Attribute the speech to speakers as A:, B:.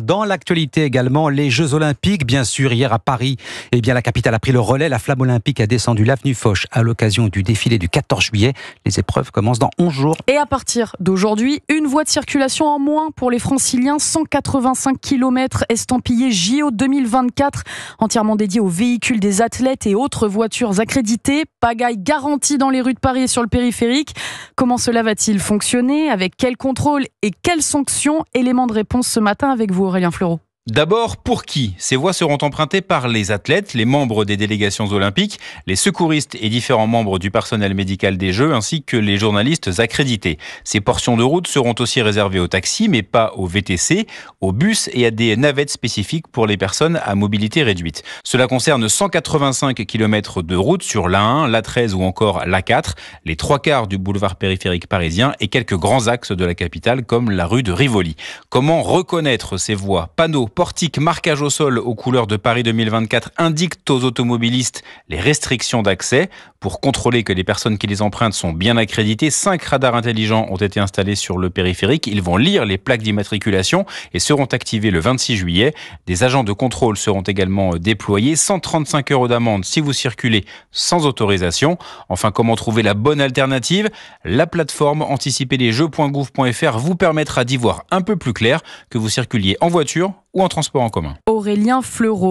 A: Dans l'actualité également, les Jeux Olympiques, bien sûr, hier à Paris, eh bien, la capitale a pris le relais. La flamme olympique a descendu l'avenue Foch à l'occasion du défilé du 14 juillet. Les épreuves commencent dans 11
B: jours. Et à partir d'aujourd'hui, une voie de circulation en moins pour les franciliens. 185 km estampillés JO 2024, entièrement dédiés aux véhicules des athlètes et autres voitures accréditées. Pagaille garantie dans les rues de Paris et sur le périphérique. Comment cela va-t-il fonctionner Avec quel contrôle et quelles sanctions Élément de réponse ce matin avec vous. Aurélien Fleureau
C: D'abord, pour qui Ces voies seront empruntées par les athlètes, les membres des délégations olympiques, les secouristes et différents membres du personnel médical des Jeux, ainsi que les journalistes accrédités. Ces portions de route seront aussi réservées aux taxis, mais pas aux VTC, aux bus et à des navettes spécifiques pour les personnes à mobilité réduite. Cela concerne 185 km de route sur l'A1, l'A13 ou encore l'A4, les trois quarts du boulevard périphérique parisien et quelques grands axes de la capitale comme la rue de Rivoli. Comment reconnaître ces voies Panneaux portique marquage au sol aux couleurs de Paris 2024 indique aux automobilistes les restrictions d'accès. Pour contrôler que les personnes qui les empruntent sont bien accréditées, cinq radars intelligents ont été installés sur le périphérique. Ils vont lire les plaques d'immatriculation et seront activés le 26 juillet. Des agents de contrôle seront également euh, déployés. 135 euros d'amende si vous circulez sans autorisation. Enfin, comment trouver la bonne alternative La plateforme anticiperlesjeux.gouv.fr vous permettra d'y voir un peu plus clair que vous circuliez en voiture, ou en transport en commun.
B: Aurélien Fleureau.